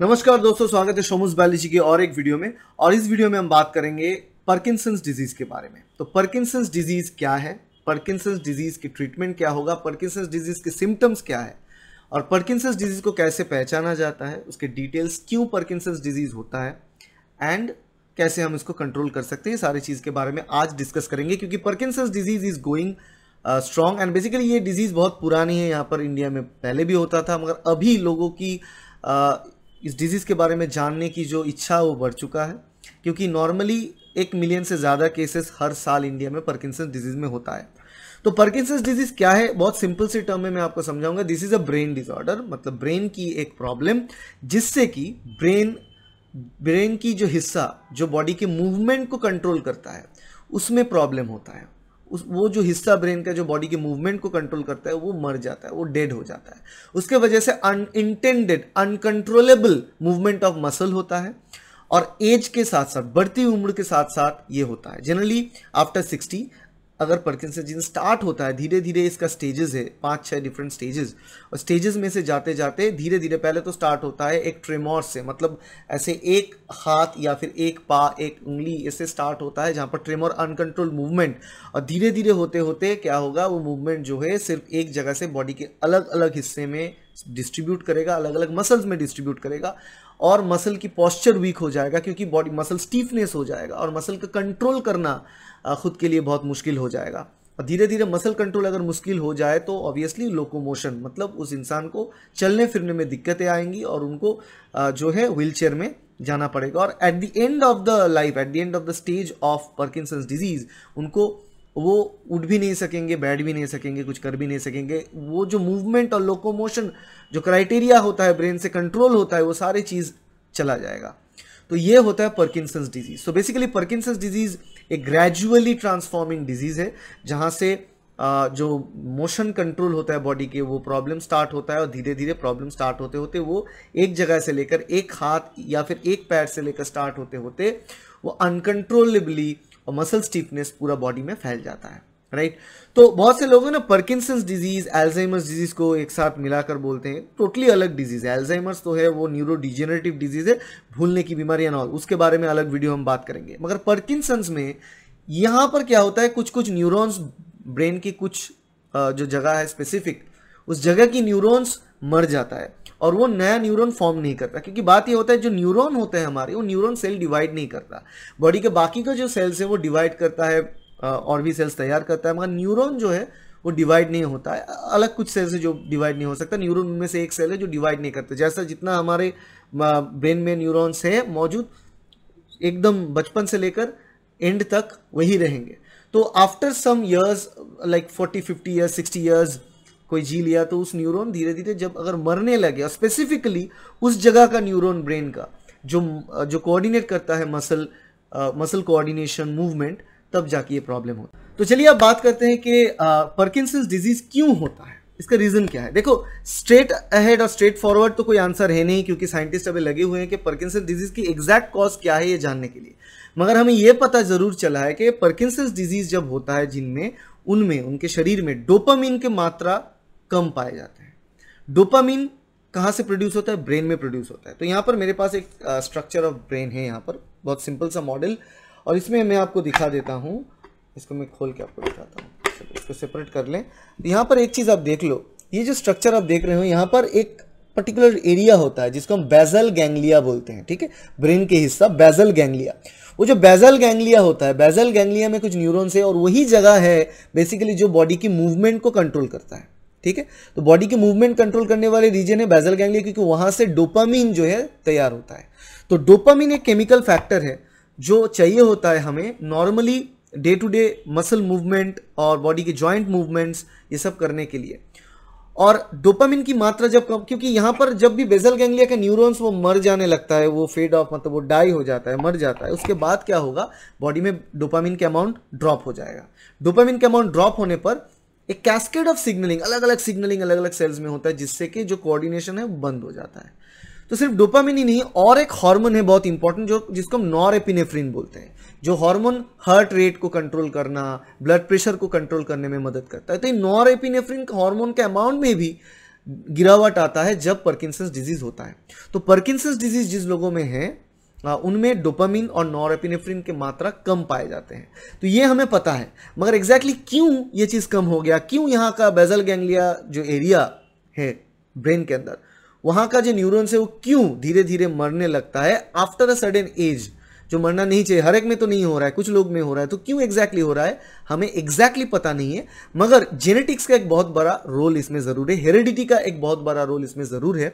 नमस्कार दोस्तों स्वागत है शोमुस जी की और एक वीडियो में और इस वीडियो में हम बात करेंगे परकिंसन्स डिजीज़ के बारे में तो परकिंसंस डिजीज़ क्या है परकिंसन्स डिजीज़ की ट्रीटमेंट क्या होगा परकिंसंस डिजीज़ के सिम्टम्स क्या है और परकिंसंस डिजीज़ को कैसे पहचाना जाता है उसके डिटेल्स क्यों परकिंसन्स डिजीज़ होता है एंड कैसे हम इसको कंट्रोल कर सकते हैं सारी चीज़ के बारे में आज डिस्कस करेंगे क्योंकि Parkinson's disease is going strong and basically ये डिजीज़ बहुत पुरानी है यहाँ पर इंडिया में पहले भी होता था मगर अभी लोगों की uh, इस डिज़ीज़ के बारे में जानने की जो इच्छा वो बढ़ चुका है क्योंकि नॉर्मली एक मिलियन से ज़्यादा केसेस हर साल इंडिया में परकिंसन डिजीज़ में होता है तो परकिंसंस डिजीज क्या है बहुत सिंपल सी टर्म में मैं आपको समझाऊंगा this is a brain disorder मतलब ब्रेन की एक प्रॉब्लम जिससे कि ब्रेन ब्रेन की जो हिस्सा जो बॉडी के मूवमेंट को कंट्रोल करता है उसमें प्रॉब्लम होता है उस वो जो हिस्सा ब्रेन का जो बॉडी के मूवमेंट को कंट्रोल करता है वो मर जाता है वो डेड हो जाता है उसके वजह से unintended uncontrollable movement of muscle होता है और एज के साथ साथ बढ़ती उम्र के साथ साथ ये होता है जनरली आफ्टर सिक्सटी अगर जीन स्टार्ट होता है धीरे धीरे इसका स्टेजेस है पांच छह डिफरेंट स्टेजेस और स्टेजेस में से जाते जाते धीरे धीरे पहले तो स्टार्ट होता है एक ट्रेमोर से मतलब ऐसे एक हाथ या फिर एक पा एक उंगली ऐसे स्टार्ट होता है जहाँ पर ट्रेमोर अनकंट्रोल मूवमेंट और धीरे धीरे होते होते क्या होगा वो मूवमेंट जो है सिर्फ एक जगह से बॉडी के अलग अलग हिस्से में डिस्ट्रीब्यूट करेगा अलग अलग मसल्स में डिस्ट्रीब्यूट करेगा और मसल की पॉस्चर वीक हो जाएगा क्योंकि बॉडी मसल स्टीफनेस हो जाएगा और मसल का कंट्रोल करना खुद के लिए बहुत मुश्किल हो जाएगा और धीरे धीरे मसल कंट्रोल अगर मुश्किल हो जाए तो ऑब्वियसली लोकोमोशन मतलब उस इंसान को चलने फिरने में दिक्कतें आएंगी और उनको जो है व्हील में जाना पड़ेगा और at the end of the life at the end of the stage of Parkinson's disease उनको वो उठ भी नहीं सकेंगे बैठ भी नहीं सकेंगे कुछ कर भी नहीं सकेंगे वो जो मूवमेंट और लोकोमोशन जो क्राइटेरिया होता है ब्रेन से कंट्रोल होता है वो सारी चीज़ चला जाएगा तो ये होता है Parkinson's disease so basically Parkinson's disease एक ग्रेजुअली ट्रांसफॉर्मिंग डिजीज है जहाँ से जो मोशन कंट्रोल होता है बॉडी के वो प्रॉब्लम स्टार्ट होता है और धीरे धीरे प्रॉब्लम स्टार्ट होते होते वो एक जगह से लेकर एक हाथ या फिर एक पैर से लेकर स्टार्ट होते होते वो अनकंट्रोलेबली और मसल स्टिफनेस पूरा बॉडी में फैल जाता है राइट right? तो बहुत से लोग ना परकिंसंस डिजीज एल्जाइमर्स डिजीज को एक साथ मिलाकर बोलते हैं टोटली अलग डिजीज है एल्जाइमर्स तो है वो न्यूरो डिजेनरेटिव डिजीज है भूलने की बीमारी एंड ऑल उसके बारे में अलग वीडियो हम बात करेंगे मगर परकिंसंस में यहां पर क्या होता है कुछ कुछ न्यूरोन्स ब्रेन की कुछ जो जगह है स्पेसिफिक उस जगह की न्यूरोन्स मर जाता है और वो नया न्यूरॉन फॉर्म नहीं करता क्योंकि बात ये होता है जो न्यूरॉन होते हैं हमारे वो न्यूरॉन सेल डिवाइड नहीं करता बॉडी के बाकी का जो सेल्स है वो डिवाइड करता है और भी सेल्स तैयार करता है मगर न्यूरॉन जो है वो डिवाइड नहीं होता है अलग कुछ सेल्स है जो डिवाइड नहीं हो सकता न्यूरॉन उनमें से एक सेल है जो डिवाइड नहीं करता जैसा जितना हमारे ब्रेन में न्यूरॉन्स है मौजूद एकदम बचपन से लेकर एंड तक वही रहेंगे तो after some years like forty fifty years sixty years कोई जी लिया तो उस न्यूरॉन धीरे धीरे जब अगर मरने लगे और स्पेसिफिकली उस जगह का न्यूरॉन ब्रेन का जो जो कोऑर्डिनेट करता है मसल मसल कोऑर्डिनेशन मूवमेंट तब जाके ये प्रॉब्लम होता है तो चलिए अब बात करते हैं कि परकिंसंस डिजीज क्यों होता है इसका रीज़न क्या है देखो स्ट्रेट अहेड और स्ट्रेट फॉरवर्ड तो कोई आंसर है नहीं क्योंकि साइंटिस्ट अभी लगे हुए हैं कि परकिंसंस डिजीज़ की एग्जैक्ट कॉज क्या है ये जानने के लिए मगर हमें यह पता ज़रूर चला है कि परकिंसंस डिजीज़ जब होता है जिनमें उनमें उनके शरीर में डोपामिन की मात्रा कम पाए जाते हैं डोपामिन कहाँ से प्रोड्यूस होता है ब्रेन में प्रोड्यूस होता है तो यहाँ पर मेरे पास एक स्ट्रक्चर ऑफ ब्रेन है यहाँ पर बहुत सिंपल सा मॉडल और इसमें मैं आपको दिखा देता हूँ इसको मैं खोल के आपको दिखाता हूँ इसको सेपरेट कर लें यहाँ पर एक चीज़ आप देख लो ये जो स्ट्रक्चर आप देख रहे हो यहाँ पर एक पर्टिकुलर एरिया होता है जिसको हम बेजल गैंगलिया बोलते हैं ठीक है ब्रेन के हिस्सा बेजल गैंगलिया वो जो बेजल गैंगलिया होता है बेजल गैंगलिया में कुछ न्यूरोन्स है और वही जगह है बेसिकली जो बॉडी की मूवमेंट को कंट्रोल करता है ठीक है तो बॉडी के मूवमेंट कंट्रोल करने वाले रीजन है बेजल गैंग्लिया क्योंकि वहां से डोपामीन जो है तैयार होता है तो डोपामीन एक केमिकल फैक्टर है जो चाहिए होता है हमें normally day to day muscle movement और बॉडी के ज्वाइंट मूवमेंट्स ये सब करने के लिए और डोपामिन की मात्रा जब कम क्योंकि यहाँ पर जब भी बेजल गैंगलिया का न्यूरॉन्स वो मर जाने लगता है वो फेड ऑफ मतलब वो डाई हो जाता है मर जाता है उसके बाद क्या होगा बॉडी में डोपामिन के अमाउंट ड्रॉप हो जाएगा डोपामिन के अमाउंट ड्रॉप होने पर एक कैस्केड ऑफ सिग्नलिंग अलग अलग सिग्नलिंग अलग अलग सेल्स में होता है जिससे कि जो कोऑर्डिनेशन है वो बंद हो जाता है तो सिर्फ डोपामिन ही नहीं और एक हार्मोन है बहुत इंपॉर्टेंट जो जिसको हम नॉरेपिनेफ्रिन बोलते हैं जो हार्मोन हार्ट रेट को कंट्रोल करना ब्लड प्रेशर को कंट्रोल करने में मदद करता है तो नॉर नॉरेपिनेफ्रिन हार्मोन के अमाउंट में भी गिरावट आता है जब परकिंसंस डिजीज होता है तो परकिंसंस डिजीज जिस लोगों में है हाँ, उनमें डोपामिन और नॉरएपिनेफ्रिन के मात्रा कम पाए जाते हैं तो ये हमें पता है मगर एग्जैक्टली exactly क्यों ये चीज़ कम हो गया क्यों यहाँ का बेजल गैंग्लिया जो एरिया है ब्रेन के अंदर वहाँ का जो न्यूरोन्स है वो क्यों धीरे धीरे मरने लगता है आफ्टर अ सडन एज जो मरना नहीं चाहिए हर एक में तो नहीं हो रहा है कुछ लोग में हो रहा है तो क्यों एग्जैक्टली exactly हो रहा है हमें एग्जैक्टली exactly पता नहीं है मगर जेनेटिक्स का एक बहुत बड़ा रोल इसमें ज़रूर है हेरिडिटी का एक बहुत बड़ा रोल इसमें ज़रूर है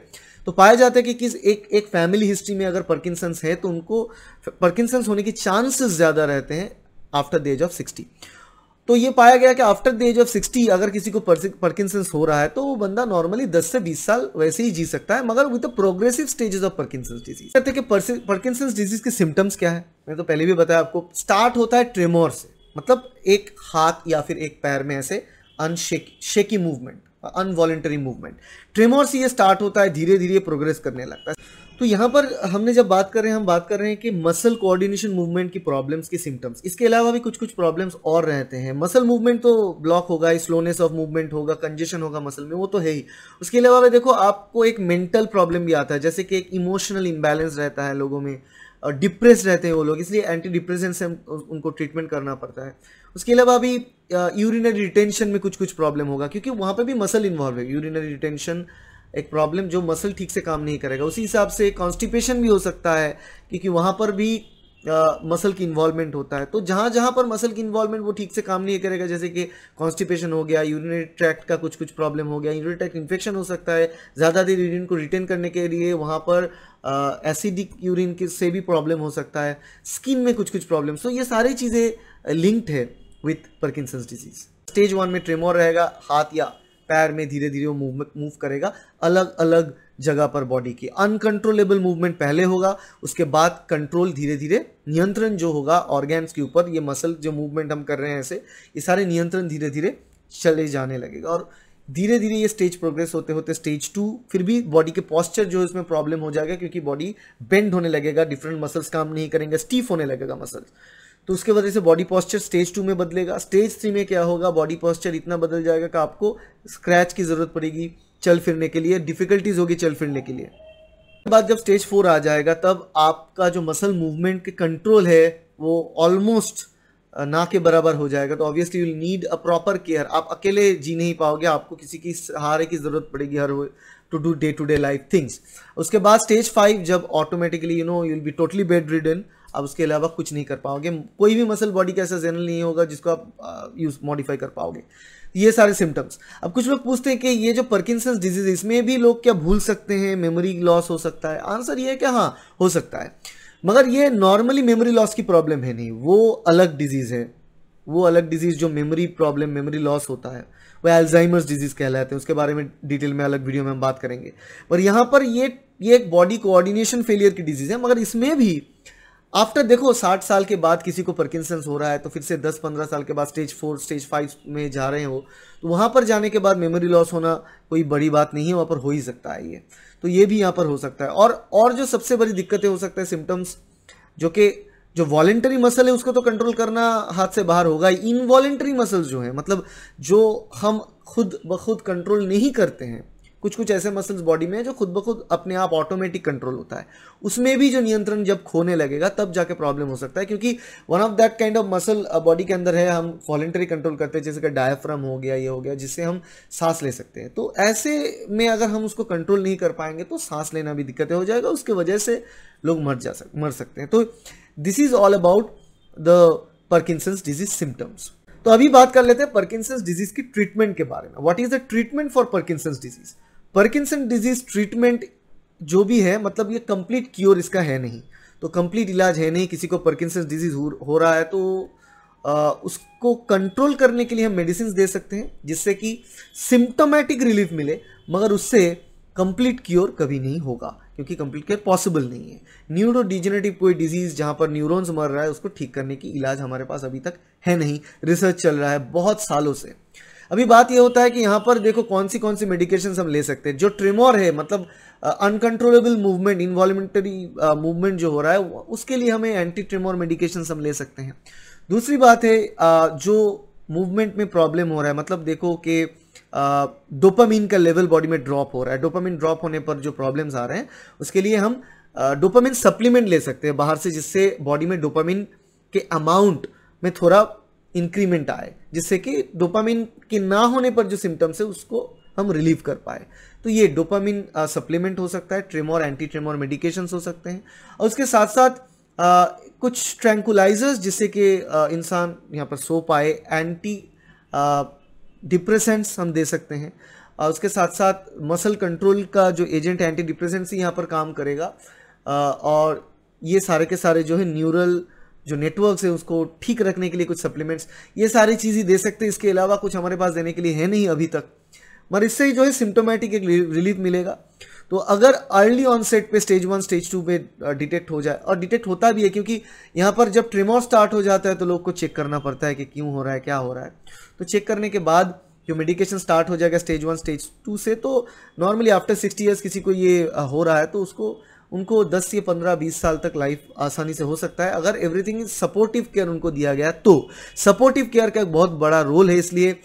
तो पाया जाता है कि किस एक एक फैमिली हिस्ट्री में अगर परकिंसन्स है तो उनको परकिंसन्स होने के चांसेस ज़्यादा रहते हैं after the age of sixty तो ये पाया गया कि after the age of sixty अगर किसी को परकिंसंस हो रहा है तो वो बंदा नॉर्मली 10 से 20 साल वैसे ही जी सकता है मगर with progressive stages of Parkinson's disease कहते हैं कि परकिंसंस डिजीज के सिम्टम्स क्या है मैंने तो पहले भी बताया आपको स्टार्ट होता है ट्रेमोर से मतलब एक हाथ या फिर एक पैर में ऐसे unshaky shaky movement involuntary movement tremor से ये स्टार्ट होता है धीरे धीरे प्रोग्रेस करने लगता है तो यहाँ पर हमने जब बात कर रहे हैं हम बात कर रहे हैं कि मसल कोऑर्डिनेशन मूवमेंट की प्रॉब्लम्स की सिम्टम्स इसके अलावा भी कुछ कुछ प्रॉब्लम्स और रहते हैं मसल मूवमेंट तो ब्लॉक होगा स्लोनेस ऑफ मूवमेंट होगा कंजेशन होगा मसल में वो तो है ही उसके अलावा भी देखो आपको एक मेंटल प्रॉब्लम भी आता है जैसे कि एक इमोशनल इम्बैलेंस रहता है लोगों में डिप्रेस रहते हैं वो लोग इसलिए एंटी डिप्रेशन से उनको ट्रीटमेंट करना पड़ता है उसके अलावा भी यूरिनरी रिटेंशन में कुछ कुछ प्रॉब्लम होगा क्योंकि वहाँ पर भी मसल इन्वॉल्व है यूरिनरी रिटेंशन एक प्रॉब्लम जो मसल ठीक से काम नहीं करेगा उसी हिसाब से कॉन्स्टिपेशन भी हो सकता है क्योंकि वहाँ पर भी मसल की इन्वॉल्वमेंट होता है तो जहाँ जहाँ पर मसल की इन्वॉल्वमेंट वो ठीक से काम नहीं करेगा जैसे कि कॉन्स्टिपेशन हो गया यूरिनरी ट्रैक्ट का कुछ कुछ प्रॉब्लम हो गया यूरिनरी ट्रैक्ट इन्फेक्शन हो सकता है ज़्यादा देर यूरिन को रिटेन करने के लिए वहाँ पर एसिडिक यूरिन के से भी प्रॉब्लम हो सकता है स्किन में कुछ कुछ प्रॉब्लम तो ये सारी चीज़ें लिंक्ड है with Parkinson's disease stage one में ट्रेमोर रहेगा हाथ या पैर में धीरे धीरे वो मूवमेंट मूव करेगा अलग अलग जगह पर बॉडी की अनकंट्रोलेबल मूवमेंट पहले होगा उसके बाद कंट्रोल धीरे धीरे नियंत्रण जो होगा ऑर्गेन्स के ऊपर ये मसल जो मूवमेंट हम कर रहे हैं ऐसे ये सारे नियंत्रण धीरे धीरे चले जाने लगेगा और धीरे धीरे ये स्टेज प्रोग्रेस होते होते स्टेज टू फिर भी बॉडी के पॉस्चर जो है उसमें प्रॉब्लम हो जाएगा क्योंकि बॉडी बेंड होने लगेगा डिफरेंट मसल्स काम नहीं करेंगे स्टीफ होने लगेगा मसल्स तो उसके वजह से बॉडी पॉस्चर स्टेज टू में बदलेगा स्टेज थ्री में क्या होगा बॉडी पॉस्चर इतना बदल जाएगा कि आपको स्क्रैच की ज़रूरत पड़ेगी चल फिरने के लिए डिफ़िकल्टीज़ होगी चल फिरने के लिए बाद जब स्टेज फोर आ जाएगा तब आपका जो मसल मूवमेंट के कंट्रोल है वो ऑलमोस्ट ना के बराबर हो जाएगा तो obviously you need a proper care आप अकेले जी नहीं पाओगे आपको किसी की सहारे की ज़रूरत पड़ेगी हर to do day to day life things उसके बाद स्टेज फाइव जब automatically you know you be totally bedridden आप उसके अलावा कुछ नहीं कर पाओगे कोई भी मसल बॉडी का ऐसा जनरल नहीं होगा जिसको आप यूज मॉडिफाई कर पाओगे ये सारे सिम्टम्स अब कुछ लोग पूछते हैं कि ये जो परकिंसंस डिजीज इसमें भी लोग क्या भूल सकते हैं मेमोरी लॉस हो सकता है आंसर ये है कि हाँ हो सकता है मगर ये नॉर्मली मेमोरी लॉस की प्रॉब्लम है नहीं वो अलग डिजीज़ है वो अलग डिजीज़ जो मेमोरी प्रॉब्लम मेमोरी लॉस होता है वह एल्जाइमर्स डिजीज़ कहलाते हैं उसके बारे में डिटेल में अलग वीडियो में हम बात करेंगे और यहाँ पर ये ये एक बॉडी कोऑर्डिनेशन फेलियर की डिजीज़ है मगर इसमें भी आफ्टर देखो साठ साल के बाद किसी को परकिंसंस हो रहा है तो फिर से दस पंद्रह साल के बाद स्टेज फोर स्टेज फाइव में जा रहे हो तो वहाँ पर जाने के बाद मेमोरी लॉस होना कोई बड़ी बात नहीं है वहाँ पर हो ही सकता है ये तो ये भी यहाँ पर हो सकता है और और जो सबसे बड़ी दिक्कतें हो सकता है सिम्टम्स जो कि जो वॉलेंटरी मसल है उसको तो कंट्रोल करना हाथ से बाहर होगा इनवॉलेंटरी मसल जो है मतलब जो हम खुद ब खुद कंट्रोल नहीं करते हैं कुछ कुछ ऐसे मसल्स बॉडी में जो खुद ब खुद अपने आप ऑटोमेटिक कंट्रोल होता है उसमें भी जो नियंत्रण जब खोने लगेगा तब जाके प्रॉब्लम हो सकता है क्योंकि one of that kind of muscle body के अंदर है हम वॉलेंटरी कंट्रोल करते हैं जैसे कि डायफ्राम हो गया ये हो गया जिससे हम सांस ले सकते हैं तो ऐसे में अगर हम उसको कंट्रोल नहीं कर पाएंगे तो सांस लेना भी दिक्कतें हो जाएगा उसके वजह से लोग मर जा सक मर सकते हैं तो this is all about the Parkinson's disease symptoms तो अभी बात कर लेते हैं परकिंसन्स डिजीज की ट्रीटमेंट के बारे में what is the treatment for Parkinson's disease Parkinson disease treatment जो भी है मतलब ये कंप्लीट क्योर इसका है नहीं तो कंप्लीट इलाज है नहीं किसी को परकिंसन डिजीज हो, रहा है तो आ, उसको कंट्रोल करने के लिए हम मेडिसिन दे सकते हैं जिससे कि सिम्टोमेटिक रिलीफ मिले मगर उससे कंप्लीट क्योर कभी नहीं होगा क्योंकि कंप्लीट क्योर पॉसिबल नहीं है न्यूरो डिजेनेटिव कोई डिजीज़ जहाँ पर न्यूरॉन्स मर रहा है उसको ठीक करने की इलाज हमारे पास अभी तक है नहीं रिसर्च चल रहा है बहुत सालों से अभी बात यह होता है कि यहाँ पर देखो कौन सी कौन सी मेडिकेशन हम ले सकते हैं जो ट्रिमोर है मतलब अनकंट्रोलेबल मूवमेंट इनवॉलमेंटरी मूवमेंट जो हो रहा है उसके लिए हमें एंटी ट्रिमोर मेडिकेशन हम ले सकते हैं दूसरी बात है जो मूवमेंट में प्रॉब्लम हो रहा है मतलब देखो कि डोपामिन का लेवल बॉडी में ड्रॉप हो रहा है डोपामिन ड्रॉप होने पर जो प्रॉब्लम्स आ रहे हैं उसके लिए हम डोपामिन सप्लीमेंट ले सकते हैं बाहर से जिससे बॉडी में डोपामिन के अमाउंट में थोड़ा इंक्रीमेंट आए जिससे कि डोपामिन के ना होने पर जो सिम्टम्स है उसको हम रिलीव कर पाए तो ये डोपामिन सप्लीमेंट हो सकता है ट्रेमोर एंटी ट्रेमोर मेडिकेशंस हो सकते हैं और उसके साथ साथ आ, कुछ ट्रैंकुलाइजर्स जिससे कि इंसान यहाँ पर सो पाए एंटी डिप्रेसेंट्स हम दे सकते हैं और उसके साथ साथ मसल कंट्रोल का जो एजेंट एंटी डिप्रेसेंट्स यहाँ पर काम करेगा आ, और ये सारे के सारे जो है न्यूरल जो नेटवर्क है उसको ठीक रखने के लिए कुछ सप्लीमेंट्स ये सारी चीज़ें दे सकते हैं इसके अलावा कुछ हमारे पास देने के लिए है नहीं अभी तक मगर इससे जो है सिम्टोमेटिक एक रिलीफ मिलेगा तो अगर अर्ली ऑनसेट पे स्टेज वन स्टेज टू पे डिटेक्ट हो जाए और डिटेक्ट होता भी है क्योंकि यहाँ पर जब ट्रिमोर स्टार्ट हो जाता है तो लोग को चेक करना पड़ता है कि क्यों हो रहा है क्या हो रहा है तो चेक करने के बाद जो मेडिकेशन स्टार्ट हो जाएगा स्टेज वन स्टेज टू से तो नॉर्मली आफ्टर सिक्सटी ईयर्स किसी को ये हो रहा है तो उसको उनको 10 से 15 20 साल तक लाइफ आसानी से हो सकता है अगर एवरीथिंग सपोर्टिव केयर उनको दिया गया तो सपोर्टिव केयर का एक बहुत बड़ा रोल है इसलिए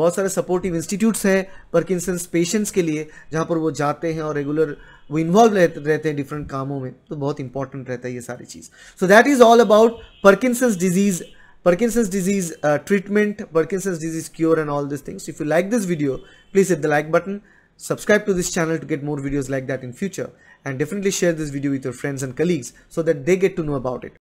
बहुत सारे सपोर्टिव इंस्टीट्यूट्स हैं परकिंसन्स पेशेंट्स के लिए जहाँ पर वो जाते हैं और रेगुलर वो इन्वॉल्व रहते हैं डिफरेंट कामों में तो बहुत इंपॉर्टेंट रहता है ये सारी चीज़ so that is all about Parkinson's disease Parkinson's disease uh, treatment, Parkinson's disease cure and all these things. If you like this video, please hit the like button. Subscribe to this channel to get more videos like that in future. and definitely share this video with your friends and colleagues so that they get to know about it.